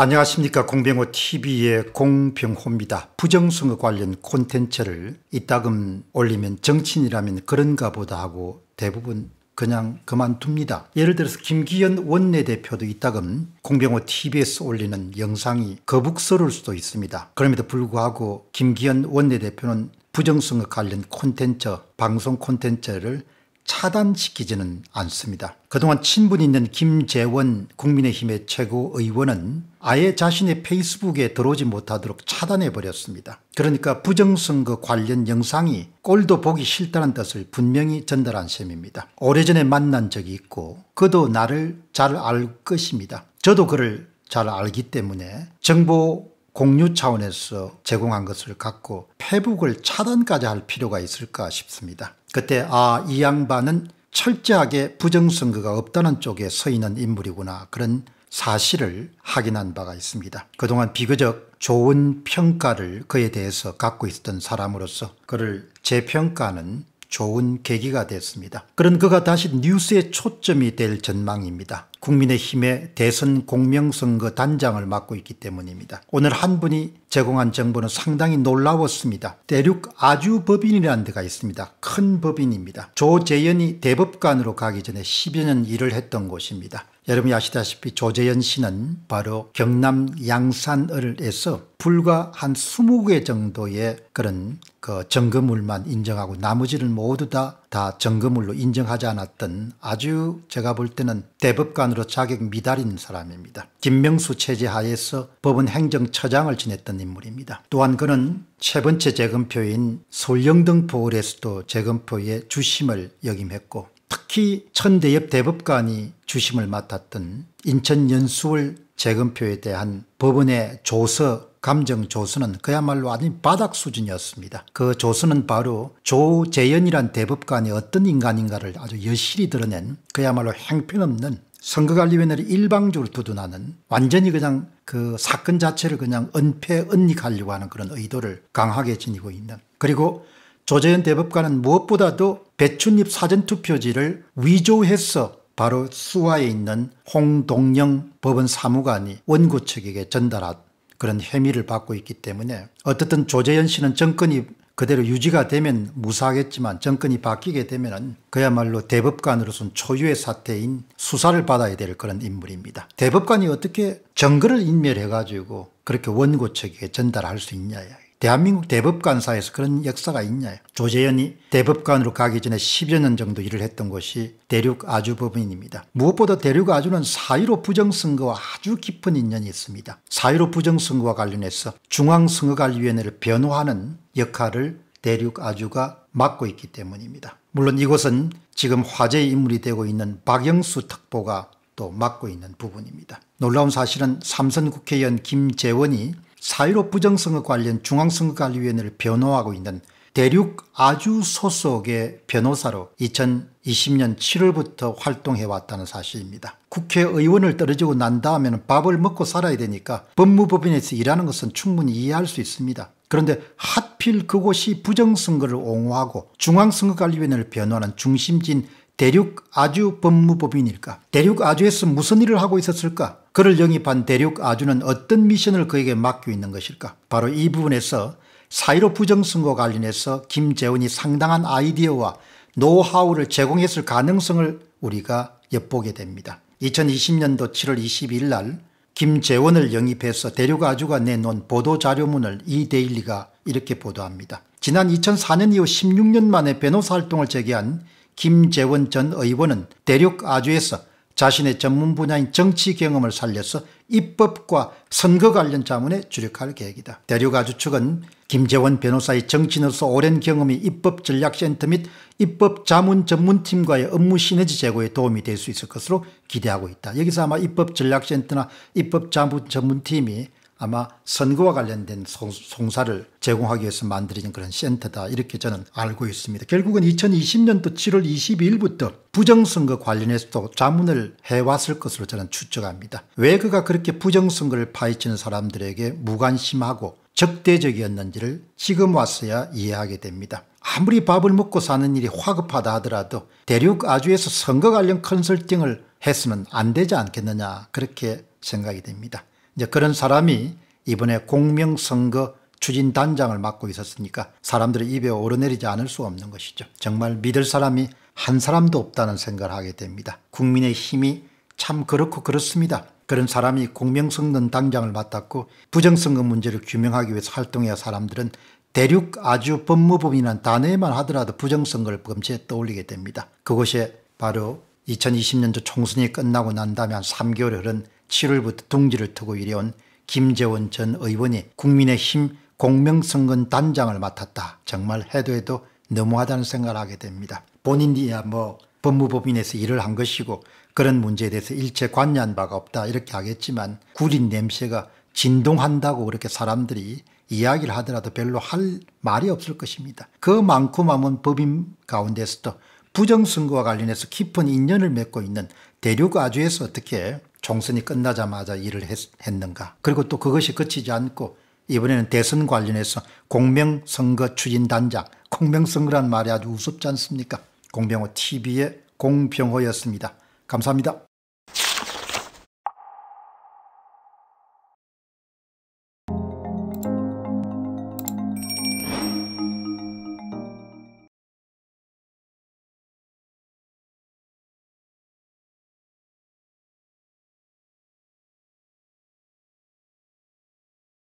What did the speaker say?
안녕하십니까 공병호 TV의 공병호입니다. 부정선거 관련 콘텐츠를 이따금 올리면 정치인이라면 그런가 보다 하고 대부분 그냥 그만둡니다. 예를 들어서 김기현 원내대표도 이따금 공병호 TV에서 올리는 영상이 거북스러울 수도 있습니다. 그럼에도 불구하고 김기현 원내대표는 부정선거 관련 콘텐츠, 방송 콘텐츠를 차단시키지는 않습니다. 그동안 친분 이 있는 김재원 국민의힘의 최고의원은 아예 자신의 페이스북에 들어오지 못하도록 차단해버렸습니다. 그러니까 부정선거 관련 영상이 꼴도 보기 싫다는 뜻을 분명히 전달한 셈입니다. 오래전에 만난 적이 있고 그도 나를 잘 알 것입니다. 저도 그를 잘 알기 때문에 정보 공유 차원에서 제공한 것을 갖고 페북을 차단까지 할 필요가 있을까 싶습니다. 그때 아, 이 양반은 철저하게 부정선거가 없다는 쪽에 서 있는 인물이구나 그런 사실을 확인한 바가 있습니다. 그동안 비교적 좋은 평가를 그에 대해서 갖고 있었던 사람으로서 그를 재평가는 좋은 계기가 됐습니다. 그런 그가 다시 뉴스의 초점이 될 전망입니다. 국민의힘의 대선 공명선거 단장을 맡고 있기 때문입니다. 오늘 한 분이 제공한 정보는 상당히 놀라웠습니다. 대륙 아주법인이라는 데가 있습니다. 큰 법인입니다. 조재연이 대법관으로 가기 전에 10여 년 일을 했던 곳입니다. 여러분이 아시다시피 조재현 씨는 바로 경남 양산을에서 불과 한 20개 정도의 그런 그 정거물만 인정하고 나머지를 모두 다, 다 정거물로 인정하지 않았던 아주 제가 볼 때는 대법관으로 자격 미달인 사람입니다. 김명수 체제 하에서 법원 행정처장을 지냈던 인물입니다. 또한 그는 세 번째 재검표인 서울 영등포을에서도 재검표에 주심을 역임했고 특히 천대엽 대법관이 주심을 맡았던 인천 연수월 재검표에 대한 법원의 조서 감정 조수는 그야말로 아주 바닥 수준이었습니다. 그 조수는 바로 조재연이란 대법관이 어떤 인간인가를 아주 여실히 드러낸 그야말로 행편없는 선거관리위원회를 일방적으로 두둔하는 완전히 그냥 그 사건 자체를 그냥 은폐, 은닉하려고 하는 그런 의도를 강하게 지니고 있는 그리고 조재연 대법관은 무엇보다도 배춧잎 사전투표지를 위조해서 바로 수와에 있는 홍동영 법원 사무관이 원고 측에게 전달한 그런 혐의를 받고 있기 때문에 어떻든 조재현 씨는 정권이 그대로 유지가 되면 무사하겠지만 정권이 바뀌게 되면 그야말로 대법관으로서는 초유의 사태인 수사를 받아야 될 그런 인물입니다. 대법관이 어떻게 정거를 인멸해가지고 그렇게 원고 측에 전달할 수 있냐. 대한민국 대법관사에서 그런 역사가 있냐. 조재현이 대법관으로 가기 전에 10여 년 정도 일을 했던 곳이 대륙 아주 법인입니다. 무엇보다 대륙 아주는 사1로 부정선거와 아주 깊은 인연이 있습니다. 사1로 부정선거와 관련해서 중앙선거관리위원회를 변호하는 역할을 대륙 아주가 맡고 있기 때문입니다. 물론 이곳은 지금 화제의 인물이 되고 있는 박영수 특보가 또 맡고 있는 부분입니다. 놀라운 사실은 삼선 국회의원 김재원이 사1로 부정선거 관련 중앙선거관리위원회를 변호하고 있는 대륙 아주 소속의 변호사로 2020년 7월부터 활동해왔다는 사실입니다. 국회의원을 떨어지고 난 다음에는 밥을 먹고 살아야 되니까 법무법인에서 일하는 것은 충분히 이해할 수 있습니다. 그런데 하필 그곳이 부정선거를 옹호하고 중앙선거관리위원회를 변호하는 중심진 대륙 아주 법무법인일까? 대륙 아주에서 무슨 일을 하고 있었을까? 그를 영입한 대륙 아주는 어떤 미션을 그에게 맡겨 있는 것일까? 바로 이 부분에서 사이로 부정선거 관련해서 김재원이 상당한 아이디어와 노하우를 제공했을 가능성을 우리가 엿보게 됩니다. 2020년도 7월 22일 날 김재원을 영입해서 대륙 아주가 내놓은 보도자료문을 이데일리가 이렇게 보도합니다. 지난 2004년 이후 16년 만에 변호사 활동을 재개한 김재원 전 의원은 대륙 아주에서 자신의 전문 분야인 정치 경험을 살려서 입법과 선거 관련 자문에 주력할 계획이다. 대륙 아주 측은 김재원 변호사의 정치인으로서 오랜 경험이 입법 전략센터 및 입법 자문 전문팀과의 업무 시너지 제고에 도움이 될 수 있을 것으로 기대하고 있다. 여기서 아마 입법 전략센터나 입법 자문 전문팀이 아마 선거와 관련된 송사를 제공하기 위해서 만들어진 그런 센터다 이렇게 저는 알고 있습니다. 결국은 2020년도 7월 22일부터 부정선거 관련해서도 자문을 해왔을 것으로 저는 추측합니다. 왜 그가 그렇게 부정선거를 파헤치는 사람들에게 무관심하고 적대적이었는지를 지금 왔어야 이해하게 됩니다. 아무리 밥을 먹고 사는 일이 화급하다 하더라도 대륙 아주에서 선거 관련 컨설팅을 했으면 안 되지 않겠느냐 그렇게 생각이 됩니다. 이제 그런 사람이 이번에 공명선거 추진단장을 맡고 있었으니까 사람들의 입에 오르내리지 않을 수 없는 것이죠. 정말 믿을 사람이 한 사람도 없다는 생각을 하게 됩니다. 국민의 힘이 참 그렇고 그렇습니다. 그런 사람이 공명선거 당장을 맡았고 부정선거 문제를 규명하기 위해서 활동해야 사람들은 대륙 아주 법무법이라는 단어에만 하더라도 부정선거를 범죄에 떠올리게 됩니다. 그곳에 바로 2020년도 총선이 끝나고 난 다음에 한 3개월 흐른 7월부터 동지를 트고 일해온 김재원 전 의원이 국민의힘 공명선건 단장을 맡았다. 정말 해도 해도 너무하다는 생각을 하게 됩니다. 본인이야 뭐 법무법인에서 일을 한 것이고 그런 문제에 대해서 일체 관여한 바가 없다 이렇게 하겠지만 구린 냄새가 진동한다고 그렇게 사람들이 이야기를 하더라도 별로 할 말이 없을 것입니다. 그만큼함은 법인 가운데서도 부정선거와 관련해서 깊은 인연을 맺고 있는 대륙 아주에서 어떻게 총선이 끝나자마자 일을 했, 는가 그리고 또 그것이 그치지 않고 이번에는 대선 관련해서 공명선거 추진단장, 공명선거란 말이 아주 우습지 않습니까? 공병호 TV의 공병호였습니다. 감사합니다.